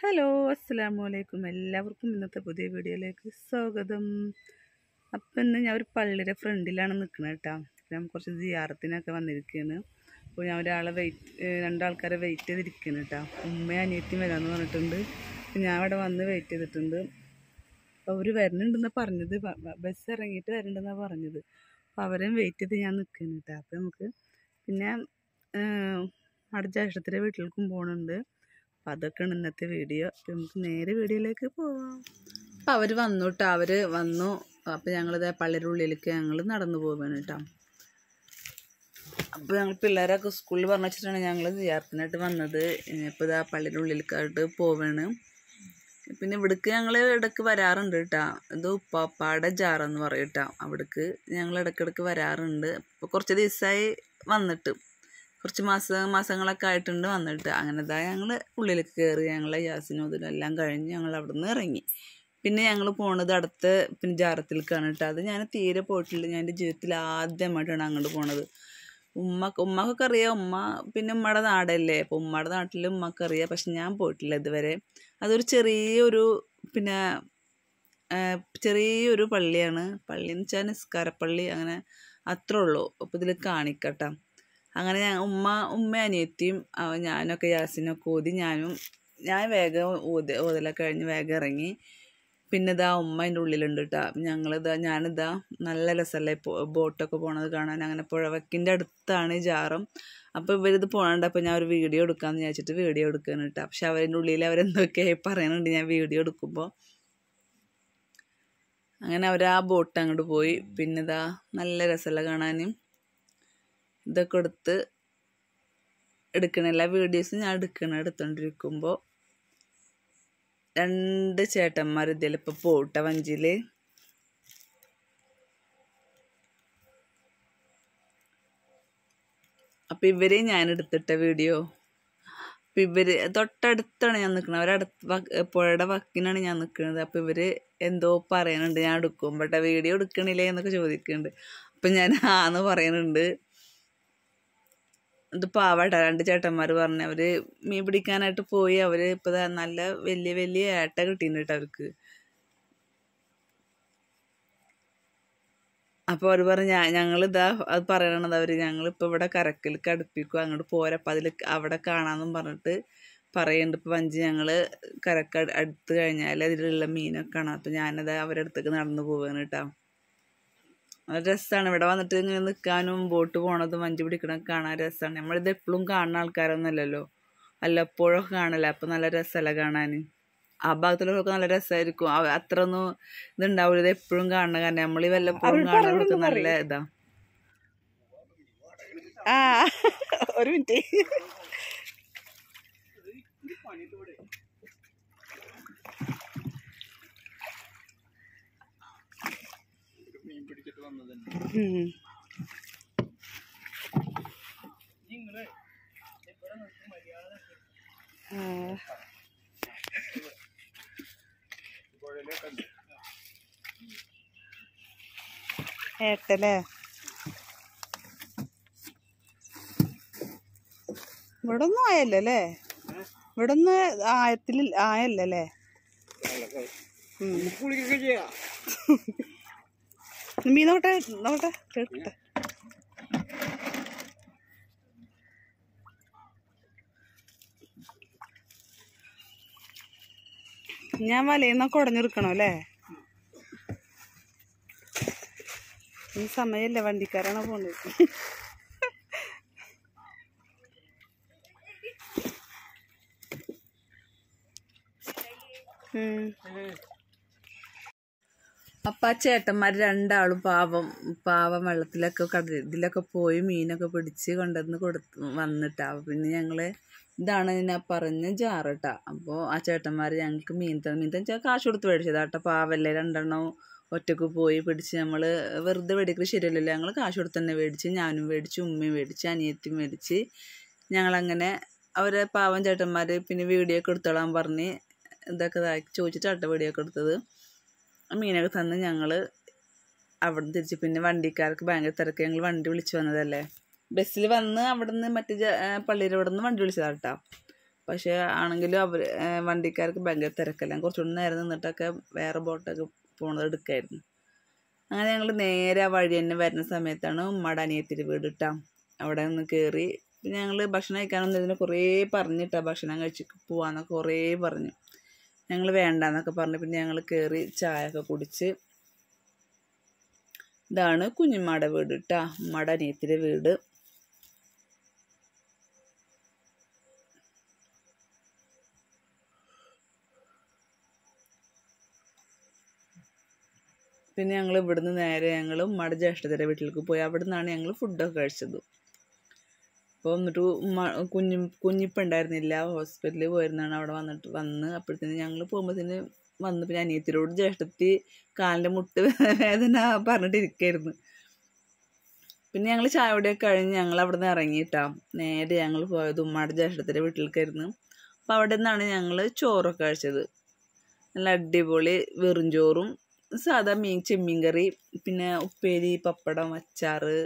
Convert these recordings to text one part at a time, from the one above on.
hello അസ്സാം വലൈക്കും എല്ലാവർക്കും ഇന്നത്തെ പുതിയ വീഡിയോയിലേക്ക് സ്വാഗതം അപ്പം ഇന്ന് ഞാൻ ഒരു പള്ളിയുടെ ഫ്രണ്ടിലാണ് നിൽക്കുന്നത് കേട്ടോ ഞാൻ കുറച്ച് ജിയാറത്തിനൊക്കെ വന്നിരിക്കുകയാണ് അപ്പോൾ ഞാൻ ഒരാളെ വെയിറ്റ് രണ്ടാൾക്കാരെ വെയിറ്റ് ചെയ്തിരിക്കുകയാണ് കേട്ടോ ഉമ്മയും അനിയത്തിയും വരാമെന്ന് പറഞ്ഞിട്ടുണ്ട് ഞാൻ അവിടെ വന്ന് വെയിറ്റ് ചെയ്തിട്ടുണ്ട് അപ്പോൾ അവർ വരുന്നുണ്ടെന്നാണ് പറഞ്ഞത് ബസ് ഇറങ്ങിയിട്ട് വരുന്നുണ്ടെന്നാണ് പറഞ്ഞത് അപ്പോൾ അവരെയും വെയിറ്റ് ചെയ്ത് ഞാൻ നിൽക്കുന്നു കേട്ടോ അപ്പോൾ നമുക്ക് പിന്നെ അടുത്ത ആശുപത്രി വീട്ടിലേക്കും പോകുന്നുണ്ട് അപ്പം അതൊക്കെയാണ് ഇന്നത്തെ വീഡിയോ അപ്പം നമുക്ക് നേരെ വീഡിയോയിലേക്ക് പോവാം അപ്പം അവർ വന്നു കേട്ടോ അവർ വന്നു അപ്പോൾ ഞങ്ങളിത് പള്ളിയുടെ ഉള്ളിലേക്ക് ഞങ്ങൾ നടന്നു പോവാണ് കേട്ടോ അപ്പോൾ ഞങ്ങൾ പിള്ളേരൊക്കെ സ്കൂളിൽ പറഞ്ഞു വെച്ചിട്ടാണ് ഞങ്ങൾ ജിയാർത്തിനായിട്ട് വന്നത് ഇപ്പോൾ ഇതാ പള്ളിയുടെ ഉള്ളിലേക്കായിട്ട് പോവാണ് പിന്നെ ഇവിടേക്ക് ഞങ്ങൾ ഇടയ്ക്ക് വരാറുണ്ട് കേട്ടോ ഇത് ഉപ്പാപ്പാടെ ജാറെന്ന് പറയും കേട്ടോ അവിടേക്ക് ഞങ്ങൾ ഇടയ്ക്കിടയ്ക്ക് വരാറുണ്ട് അപ്പോൾ കുറച്ച് ദിവസമായി വന്നിട്ട് കുറച്ച് മാസം മാസങ്ങളൊക്കെ ആയിട്ടുണ്ട് വന്നിട്ട് അങ്ങനെതാ ഞങ്ങൾ ഉള്ളിൽ കയറി ഞങ്ങളെ യാസിനോദിനും എല്ലാം കഴിഞ്ഞ് ഞങ്ങൾ അവിടെ നിന്ന് ഇറങ്ങി പിന്നെ ഞങ്ങൾ പോണത് അടുത്ത പിഞ്ചാറത്തിലേക്കാണ് കേട്ടോ അത് ഞാൻ തീരെ പോയിട്ടില്ല ഞാൻ എൻ്റെ ജീവിതത്തിൽ ആദ്യമായിട്ടാണ് അങ്ങോട്ട് പോണത് ഉമ്മ ഉമ്മക്കൊക്കെ അറിയാം ഉമ്മ പിന്നെ ഉമ്മയുടെ നാടല്ലേ അപ്പോൾ ഉമ്മയുടെ നാട്ടിൽ ഉമ്മക്ക് അറിയാം പക്ഷെ ഞാൻ പോയിട്ടില്ല ഇതുവരെ അതൊരു ചെറിയൊരു പിന്നെ ചെറിയൊരു പള്ളിയാണ് പള്ളി എന്ന് വെച്ചാൽ നിസ്കാരപ്പള്ളി അങ്ങനെ അത്രേ ഉള്ളൂ അപ്പോൾ ഇതിൽ കാണിക്കട്ടെ അങ്ങനെ ഞാൻ ഉമ്മ ഉമ്മ അനിയത്തിയും ഞാനൊക്കെ യാസിനൊക്കെ ഊതി ഞാനും ഞാൻ വേഗം ഊത് ഊതലൊക്കെ കഴിഞ്ഞ് വേഗം ഇറങ്ങി പിന്നെ ഇതാ ഉമ്മ അതിൻ്റെ ഉള്ളിലുണ്ട് കേട്ടോ ഞങ്ങളിതാ ഞാനിതാ നല്ല രസമല്ലേ ബോട്ടൊക്കെ പോണത് കാണാൻ അങ്ങനെ പുഴവക്കിൻ്റെ അടുത്താണ് ഈ ജാറും അപ്പോൾ ഇവരിത് പോകണ്ട അപ്പോൾ ഞാൻ ഒരു വീഡിയോ എടുക്കാമെന്ന് വിചാരിച്ചിട്ട് വീഡിയോ എടുക്കുകയാണ് കേട്ടോ പക്ഷെ അവരിൻ്റെ ഉള്ളിൽ അവരെന്തൊക്കെയായി പറയുന്നുണ്ട് ഞാൻ വീഡിയോ എടുക്കുമ്പോൾ അങ്ങനെ അവർ ആ ബോട്ട് അങ്ങോട്ട് പോയി പിന്നെ ഇതാ നല്ല രസമല്ല കാണാനും ഇതൊക്കെ എടുത്ത് എടുക്കണ എല്ലാ വീഡിയോസും ഞാൻ എടുക്കണ എടുത്തോണ്ടിരിക്കുമ്പോൾ രണ്ട് ചേട്ടന്മാർ ഇപ്പോൾ പോട്ട വഞ്ചിൽ അപ്പം ഇവരെ ഞാൻ എടുത്തിട്ട വീഡിയോ അപ്പം ഇവർ തൊട്ടടുത്താണ് ഞാൻ നിൽക്കുന്നത് അവരടുത്ത് പുഴയുടെ വക്കിനാണ് ഞാൻ നിൽക്കുന്നത് അപ്പം ഇവർ എന്തോ പറയാനുണ്ട് ഞാൻ എടുക്കും ബട്ട് വീഡിയോ എടുക്കണില്ലേ എന്നൊക്കെ ചോദിക്കുന്നുണ്ട് അപ്പം ഞാൻ ആന്ന് പറയുന്നുണ്ട് ഇത് പാവട്ടെ രണ്ട് ചേട്ടന്മാർ പറഞ്ഞു അവർ മീൻ പിടിക്കാനായിട്ട് പോയി അവർ ഇപ്പോൾ നല്ല വലിയ വലിയ ഏട്ട കിട്ടിയിട്ടുണ്ട് അവർക്ക് അപ്പോൾ അവർ പറഞ്ഞു ഞങ്ങൾ ഇതാ അത് പറയണത് അവർ ഞങ്ങളിപ്പോൾ ഇവിടെ കരക്കിൽ കടുപ്പിക്കും അങ്ങോട്ട് പോരപ്പം അതിൽ അവിടെ കാണാമെന്നും പറഞ്ഞിട്ട് പറയുന്നുണ്ട് ഇപ്പോൾ വഞ്ചി ഞങ്ങൾ കരക്ക് അടുത്ത് കഴിഞ്ഞാൽ അതിലുള്ള മീനൊക്കെ കാണാം അപ്പോൾ ഞാനത് അവരുടെ അടുത്തേക്ക് നടന്നു പോവുകയാണ് കേട്ടോ രസമാണ് ഇവിടെ വന്നിട്ട് ഇങ്ങനെ നിൽക്കാനും ബോട്ട് പോണതും മഞ്ച് പിടിക്കണതൊക്കെ കാണാൻ രസമാണ് നമ്മളിത് എപ്പോഴും കാണുന്ന ആൾക്കാരൊന്നുമല്ലല്ലോ വല്ലപ്പോഴൊക്കെ കാണല്ലേ അപ്പം നല്ല രസമല്ല കാണാൻ ആ ഭാഗത്തുള്ളവർക്ക് നല്ല രസമായിരിക്കും അത്ര ഒന്നും ഇതുണ്ടാവില്ല ഇത് എപ്പോഴും കാണണം കാരണം നമ്മൾ ഈ വല്ലപ്പോഴും കാണുന്നവർക്ക് നല്ല ഇതാ ആ ഒരു മിനിറ്റ് ഏട്ടല്ലേ ഇവിടെ ഒന്നും ആയല്ലേ ഇവിടെ ഒന്ന് ആയത്തിൽ ആയല്ലേ മീ നോട്ടെ നോട്ടെ കേൾക്കട്ടെ ഞാൻ വലയെന്നൊക്കെ ഉടഞ്ഞെടുക്കണം അല്ലേ ഈ സമയമല്ല വണ്ടിക്കാരാണ് പോണത് ഉം അപ്പ ആ രണ്ടാളും പാവം പാവം വെള്ളത്തിലൊക്കെ കട ഇതിലൊക്കെ പോയി മീനൊക്കെ പിടിച്ച് കൊണ്ടുവന്ന് കൊടുത്ത് വന്നിട്ടാ പിന്നെ ഞങ്ങള് ഇതാണ് ഞാൻ പറഞ്ഞ ജാറട്ടാ അപ്പോൾ ആ ചേട്ടന്മാർ ഞങ്ങൾക്ക് മീൻ തന്നെ മീൻ തന്നെ കാശ് കൊടുത്ത് ആട്ട പാവല്ലേ രണ്ടെണ്ണം ഒറ്റക്ക് പോയി പിടിച്ച് നമ്മൾ വെറുതെ മേടിക്കുന്നത് ശരിയല്ലല്ലോ ഞങ്ങൾ കാശ് കൊടുത്ത് തന്നെ മേടിച്ച് ഞാനും മേടിച്ച് ഉമ്മയും മേടിച്ച് അനിയത്തിയും മേടിച്ച് ഞങ്ങളങ്ങനെ അവരെ പാവം ചേട്ടന്മാർ പിന്നെ വീഡിയോ ഒക്കെ എടുത്തോളാൻ പറഞ്ഞ് ഇതൊക്കെ ആട്ട വീഡിയോ ഒക്കെ എടുത്തത് മീനൊക്കെ തന്ന് ഞങ്ങൾ അവിടെ തിരിച്ച് പിന്നെ വണ്ടിക്കാർക്ക് ഭയങ്കര തിരക്ക് ഞങ്ങൾ വണ്ടി വിളിച്ചു വന്നതല്ലേ ബസ്സിൽ വന്ന് അവിടുന്ന് മറ്റ് മറ്റേ അവിടെ നിന്ന് വണ്ടി വിളിച്ചതാണ് കേട്ടോ പക്ഷേ ആണെങ്കിലും അവർ വണ്ടിക്കാർക്ക് ഭയങ്കര തിരക്കല്ല കുറച്ചുകൂടി നേരം നിന്നിട്ടൊക്കെ വേറെ ബോട്ടൊക്കെ പോണത് എടുക്കായിരുന്നു അങ്ങനെ ഞങ്ങൾ നേരെ ആ വഴി തന്നെ വരുന്ന സമയത്താണ് ഉമ്മയുടെ അനിയത്തിരി വീട് ഇട്ടാ അവിടെ നിന്ന് കയറി പിന്നെ ഞങ്ങൾ ഭക്ഷണം കഴിക്കാനൊന്നും ഇതിന് കുറേ പറഞ്ഞിട്ടാ ഭക്ഷണം കഴിച്ച് പോവാന്നൊക്കെ കുറേ പറഞ്ഞു ഞങ്ങൾ വേണ്ടെന്നൊക്കെ പറഞ്ഞ് പിന്നെ ഞങ്ങൾ കയറി ചായ ഒക്കെ കുടിച്ച് ഇതാണ് കുഞ്ഞുമ്മയുടെ വീട് കേട്ടോ അമ്മയുടെ അനിയത്തിൻ്റെ വീട് പിന്നെ ഞങ്ങൾ ഇവിടുന്ന് നേരെ ഞങ്ങൾ ഉമ്മയുടെ ജ്യേഷ്ഠത്തിൻ്റെ വീട്ടിലേക്ക് പോയി അവിടെ നിന്നാണ് ഞങ്ങൾ ഫുഡൊക്കെ കഴിച്ചത് അപ്പോൾ എന്നിട്ട് കുഞ്ഞി കുഞ്ഞിപ്പം ഉണ്ടായിരുന്നില്ല ഹോസ്പിറ്റലിൽ പോയിരുന്നാണ് അവിടെ വന്നിട്ട് വന്ന് അപ്പോഴത്തേന് ഞങ്ങൾ പോകുമ്പോഴത്തേന് വന്ന് പിന്നെ അനിയത്തിരോട് ജ്യേഷ്ഠത്തി കാലിൻ്റെ മുട്ട് വേദന പറഞ്ഞിട്ട് പിന്നെ ഞങ്ങൾ ചായ കഴിഞ്ഞ് ഞങ്ങൾ അവിടെ നിന്ന് ഇറങ്ങിയിട്ടാ നേരെ ഞങ്ങൾ പോയത് ഉമ്മാടെ ജ്യേഷ്ഠത്തിൻ്റെ വീട്ടിലേക്കായിരുന്നു അപ്പം അവിടെ നിന്നാണ് ഞങ്ങൾ ചോറൊക്കെ കഴിച്ചത് നല്ല അടിപൊളി വെറും ചോറും സാധാ മീൻ ചെമ്മീൻ കറി പിന്നെ ഉപ്പേരി പപ്പടം അച്ചാറ്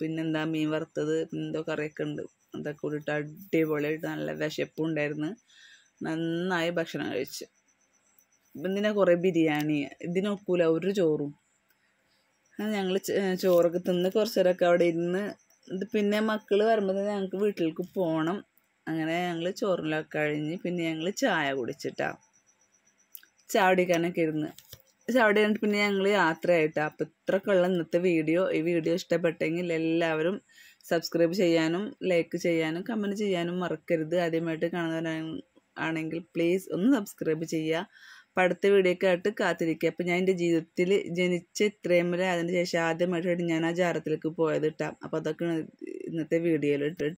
പിന്നെന്താ മീൻ വറുത്തത് എന്തോ കറിയൊക്കെ ഉണ്ട് അതൊക്കെ കൂടിയിട്ട് അടിപൊളിയായിട്ട് നല്ല വിശപ്പും ഉണ്ടായിരുന്നു നന്നായി ഭക്ഷണം കഴിച്ച് ഇതിനെ കുറേ ബിരിയാണി ഇതിനൊക്കൂല ഒരു ചോറും ഞങ്ങൾ ചോറൊക്കെ തിന്ന് കുറച്ച് നേരമൊക്കെ അവിടെ ഇരുന്ന് പിന്നെ മക്കൾ വരുമ്പോൾ ഞങ്ങൾക്ക് വീട്ടിലേക്ക് പോകണം അങ്ങനെ ഞങ്ങൾ ചോറിലൊക്കെ കഴിഞ്ഞ് പിന്നെ ഞങ്ങൾ ചായ കുടിച്ചിട്ടാണ് ചായ കുടിക്കാനൊക്കെ ഇരുന്ന് പക്ഷെ അവിടെ നിന്നിട്ട് പിന്നെ ഞങ്ങൾ യാത്രയായിട്ട് അപ്പം ഇത്രക്കുള്ള ഇന്നത്തെ വീഡിയോ ഈ വീഡിയോ ഇഷ്ടപ്പെട്ടെങ്കിൽ എല്ലാവരും സബ്സ്ക്രൈബ് ചെയ്യാനും ലൈക്ക് ചെയ്യാനും കമൻറ്റ് ചെയ്യാനും മറക്കരുത് ആദ്യമായിട്ട് കാണുന്ന ആണെങ്കിൽ പ്ലീസ് ഒന്ന് സബ്സ്ക്രൈബ് ചെയ്യുക അപ്പം അടുത്ത വീഡിയോക്ക് ആയിട്ട് കാത്തിരിക്കുക അപ്പം ഞാൻ എൻ്റെ ജീവിതത്തിൽ ജനിച്ച് ഇത്രയും വരെ അതിന് ശേഷം ആദ്യമായിട്ടായിട്ട് ഞാൻ ആ ജാരത്തിലേക്ക് പോയത് ഇട്ടാം അപ്പോൾ അതൊക്കെയാണ് ഇന്നത്തെ വീഡിയോയിൽ